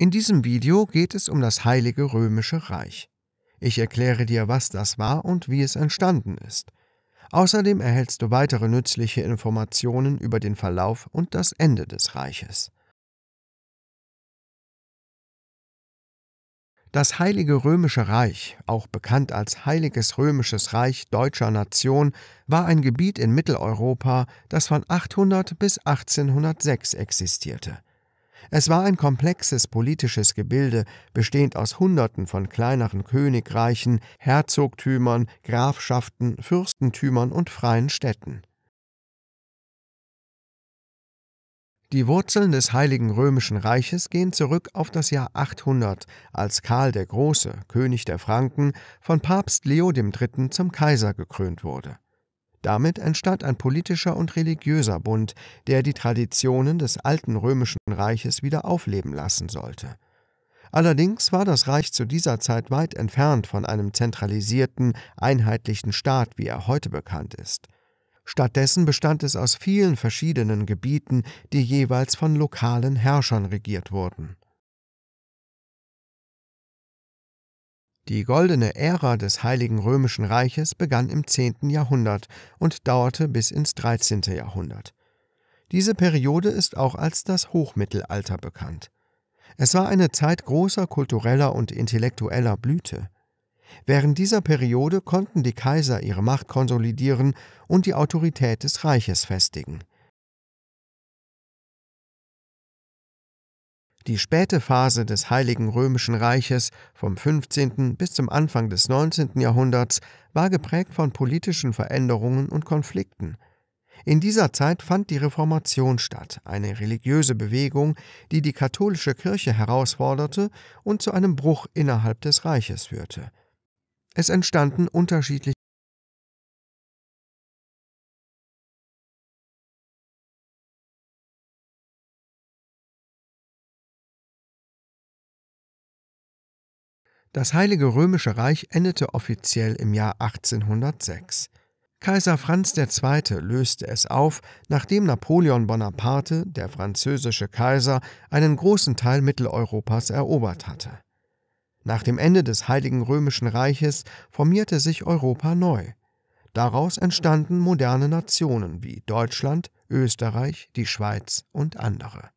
In diesem Video geht es um das Heilige Römische Reich. Ich erkläre dir, was das war und wie es entstanden ist. Außerdem erhältst du weitere nützliche Informationen über den Verlauf und das Ende des Reiches. Das Heilige Römische Reich, auch bekannt als Heiliges Römisches Reich deutscher Nation, war ein Gebiet in Mitteleuropa, das von 800 bis 1806 existierte. Es war ein komplexes politisches Gebilde, bestehend aus Hunderten von kleineren Königreichen, Herzogtümern, Grafschaften, Fürstentümern und freien Städten. Die Wurzeln des Heiligen Römischen Reiches gehen zurück auf das Jahr 800, als Karl der Große, König der Franken, von Papst Leo III. zum Kaiser gekrönt wurde. Damit entstand ein politischer und religiöser Bund, der die Traditionen des alten römischen Reiches wieder aufleben lassen sollte. Allerdings war das Reich zu dieser Zeit weit entfernt von einem zentralisierten, einheitlichen Staat, wie er heute bekannt ist. Stattdessen bestand es aus vielen verschiedenen Gebieten, die jeweils von lokalen Herrschern regiert wurden Die goldene Ära des Heiligen Römischen Reiches begann im 10. Jahrhundert und dauerte bis ins 13. Jahrhundert. Diese Periode ist auch als das Hochmittelalter bekannt. Es war eine Zeit großer kultureller und intellektueller Blüte. Während dieser Periode konnten die Kaiser ihre Macht konsolidieren und die Autorität des Reiches festigen. Die späte Phase des Heiligen Römischen Reiches vom 15. bis zum Anfang des 19. Jahrhunderts war geprägt von politischen Veränderungen und Konflikten. In dieser Zeit fand die Reformation statt, eine religiöse Bewegung, die die katholische Kirche herausforderte und zu einem Bruch innerhalb des Reiches führte. Es entstanden unterschiedliche Das Heilige Römische Reich endete offiziell im Jahr 1806. Kaiser Franz II. löste es auf, nachdem Napoleon Bonaparte, der französische Kaiser, einen großen Teil Mitteleuropas erobert hatte. Nach dem Ende des Heiligen Römischen Reiches formierte sich Europa neu. Daraus entstanden moderne Nationen wie Deutschland, Österreich, die Schweiz und andere.